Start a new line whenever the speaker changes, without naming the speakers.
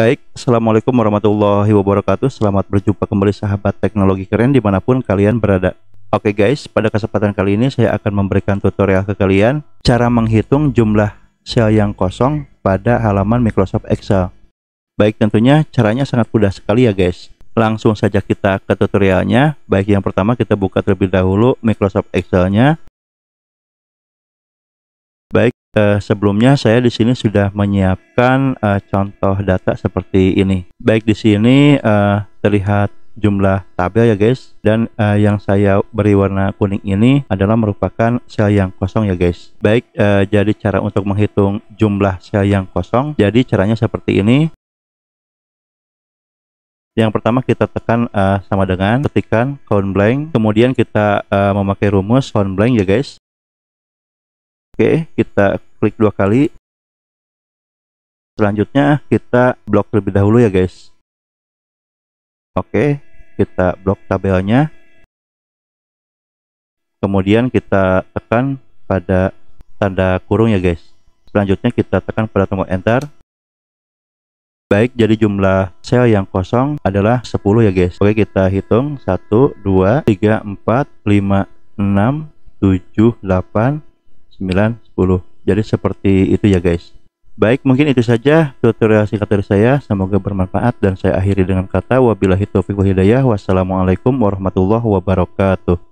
Baik, Assalamualaikum warahmatullahi wabarakatuh Selamat berjumpa kembali sahabat teknologi keren dimanapun kalian berada Oke guys, pada kesempatan kali ini saya akan memberikan tutorial ke kalian Cara menghitung jumlah sel yang kosong pada halaman Microsoft Excel Baik tentunya caranya sangat mudah sekali ya guys Langsung saja kita ke tutorialnya Baik yang pertama kita buka terlebih dahulu Microsoft Excelnya. Baik, Uh, sebelumnya saya di sini sudah menyiapkan uh, contoh data seperti ini. Baik di sini uh, terlihat jumlah tabel ya guys dan uh, yang saya beri warna kuning ini adalah merupakan sel yang kosong ya guys. Baik uh, jadi cara untuk menghitung jumlah sel yang kosong. Jadi caranya seperti ini. Yang pertama kita tekan uh, sama dengan ketikan count
blank, kemudian kita uh, memakai rumus count blank ya guys. Oke, kita klik dua kali selanjutnya kita blok terlebih dahulu ya guys oke kita blok tabelnya kemudian kita tekan pada
tanda kurung ya guys selanjutnya kita tekan pada tombol enter baik jadi jumlah sel yang kosong adalah 10 ya guys oke kita hitung 1 2 3 4 5 6 7 8 9 10 jadi seperti itu ya guys baik mungkin itu saja tutorial singkat dari saya semoga bermanfaat dan saya akhiri dengan kata wabillahi taufiq wa hidayah wassalamualaikum warahmatullahi
wabarakatuh